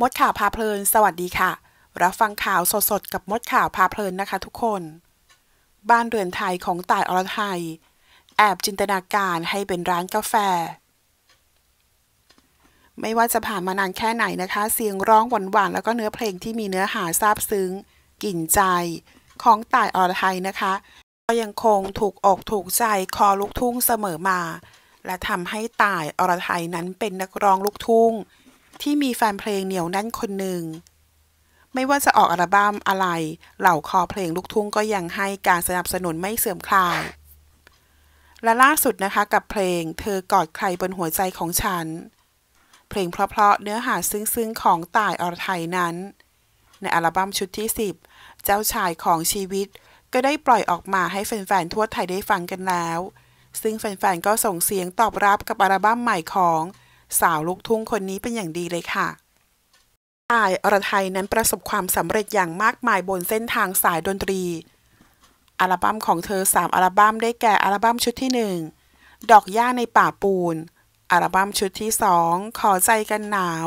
มดข่าวพาเพลินสวัสดีค่ะ รับฟังข่าวสดๆกับมดข่าวพาเพลินนะคะ ทุกคน บ้านเรือนไทยของต่ายอรไทยแอบจินตนาการให้เป็นร้านกาแฟ ไม่ว่าจะผ่านมานานแค่ไหนนะคะ เสียงร้องหวานๆแล้วก็เนื้อเพลงที่มีเนื้อหาซาบซึ้งกลิ่นใจของต่ายอรไทยนะคะ ก็ยังคงถูกอกถูกใจคอลูกทุ่งเสมอมา และทำให้ต่ายอรไทยนั้นเป็นนักร้องลูกทุ่งที่มีแฟนเพลงเหนียวแน่นคนหนึ่งไม่ว่าจะออกอัลบั้มอะไร เหล่าคอเพลงลูกทุ่งก็ยังให้การสนับสนุนไม่เสื่อมคลายและล่าสุดนะคะกับเพลงเธอกอดใครบนหัวใจของฉัน เพลงเพราะๆเนื้อหาซึ้งๆของต่ายอรไทยนั้น ในอัลบั้มชุดที่ 10 เจ้าชายของชีวิตก็ได้ปล่อยออกมาให้แฟนๆทั่วไทยได้ฟังกันแล้ว ซึ่งแฟนๆก็ส่งเสียงตอบรับกับอัลบั้มใหม่ของสาวลูกทุ่งคนนี้เป็นอย่างดีเลยค่ะตายอรไทยนั้นประสบความสำเร็จอย่างมากมายบนเส้นทางสายดนตรี อัลบั้มของเธอ 3อัลบั้มได้แก่อัลบั้มชุดที่ 1 ดอกหญ้าในป่าปูน อัลบั้มชุดที่ 2 ขอใจกันหนาว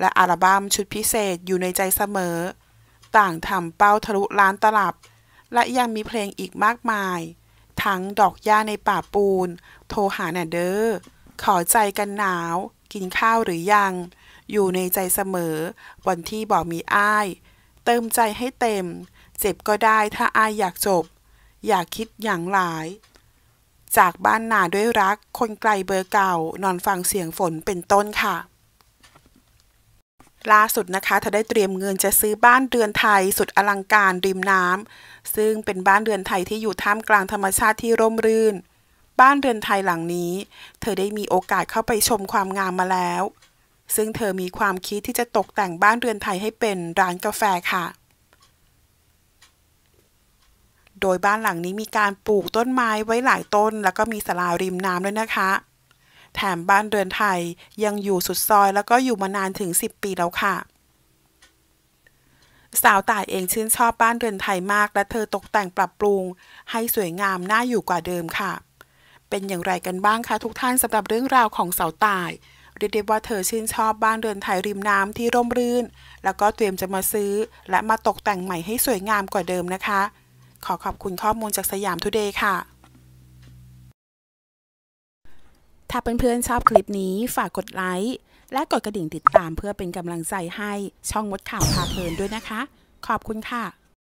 และอัลบั้มชุดพิเศษอยู่ในใจเสมอ ต่างทำเป้าทะลุล้านตลับ และยังมีเพลงอีกมากมาย ทั้งดอกหญ้าในป่าปูน โทรหาแนเดอร์ขอใจกันหนาวกินข้าวหรือยัง อยู่ในใจเสมอ วันที่บอกมีอ้าย เติมใจให้เต็ม เจ็บก็ได้ถ้าอ้ายอยากจบ อยากคิดอย่างหลาย จากบ้านหนาด้วยรัก คนไกลเบอร์เก่า นอนฟังเสียงฝนเป็นต้นค่ะ ล่าสุดนะคะเธอได้เตรียมเงินจะซื้อบ้านเรือนไทยสุดอลังการริมน้ำ ซึ่งเป็นบ้านเรือนไทยที่อยู่ท่ามกลางธรรมชาติที่ร่มรื่นบ้านเรือนไทยหลังนี้ เธอได้มีโอกาสเข้าไปชมความงามมาแล้ว ซึ่งเธอมีความคิดที่จะตกแต่งบ้านเรือนไทยให้เป็นร้านกาแฟค่ะ โดยบ้านหลังนี้มีการปลูกต้นไม้ไว้หลายต้นแล้วก็มีสลาริมน้ำด้วยนะคะ แถมบ้านเรือนไทยยังอยู่สุดซอยแล้วก็อยู่มานานถึง 10 ปีแล้วค่ะ สาวต่ายเองชื่นชอบบ้านเรือนไทยมากและเธอตกแต่งปรับปรุงให้สวยงามน่าอยู่กว่าเดิมค่ะเป็นอย่างไรกันบ้างคะทุกท่านสำหรับเรื่องราวของเสาตายเรียกได้ว่าเธอชื่นชอบบ้านเรือนไทยริมน้ำที่ร่มรื่น แล้วก็เตรียมจะมาซื้อ และมาตกแต่งใหม่ให้สวยงามกว่าเดิมนะคะ ขอขอบคุณข้อมูลจากสยามทุเดย์ค่ะ ถ้าเพื่อนๆชอบคลิปนี้ฝากกดไลค์และกดกระดิ่งติดตามเพื่อเป็นกำลังใจให้ช่องมดข่าวพาเพลินด้วยนะคะ ขอบคุณค่ะ